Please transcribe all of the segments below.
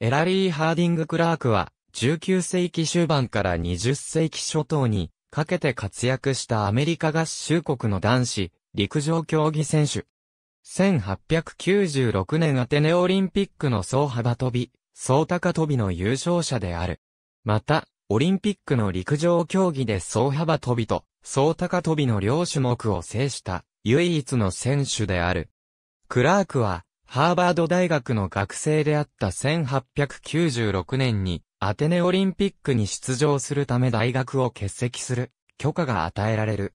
エラリー・ハーディング・クラークは、19世紀終盤から20世紀初頭にかけて活躍したアメリカ合衆国の男子、陸上競技選手。1896年アテネオリンピックの総幅跳び、総高跳びの優勝者である。また、オリンピックの陸上競技で総幅跳びと総高跳びの両種目を制した唯一の選手である。クラークはハーバード大学の学生であった1896年に、アテネオリンピックに出場するため大学を欠席する、許可が与えられる。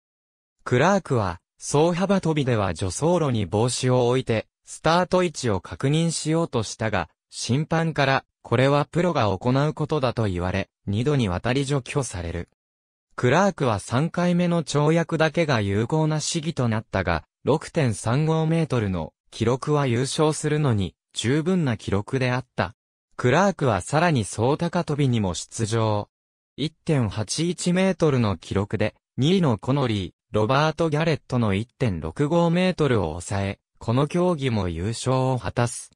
クラークは、総幅跳びでは助走路に帽子を置いて、スタート位置を確認しようとしたが、審判から、これはプロが行うことだと言われ、二度にわたり除去される。クラークは3回目の跳躍だけが有効な試技となったが、6.35メートルの記録は優勝するのに十分な記録であった。クラークはさらに総高跳びにも出場。1.81メートルの記録で、2位のコノリー、ロバート・ギャレットの1.65メートルを抑え、この競技も優勝を果たす。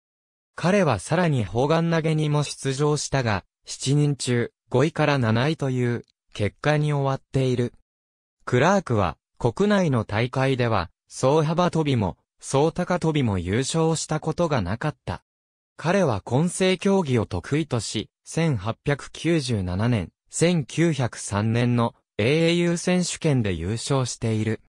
彼はさらに砲丸投げにも出場したが、7人中5位から7位という結果に終わっている。クラークは国内の大会では、総幅跳びも総高飛びも優勝したことがなかった。彼は混成競技を得意とし、1897年、1903年の AAU 選手権で優勝している。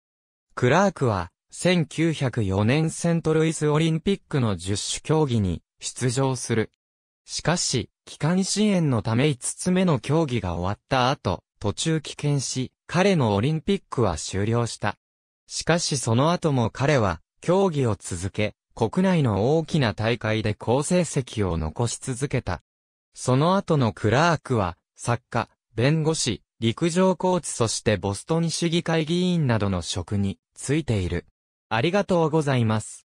クラークは、1904年セントルイスオリンピックの十種競技に出場する。しかし、機関支援のため5つ目の競技が終わった後、途中棄権し、彼のオリンピックは終了した。しかしその後も彼は、競技を続け、国内の大きな大会で好成績を残し続けた。その後のクラークは、作家、弁護士、陸上コーチそしてボストン市議会議員などの職についている。ありがとうございます。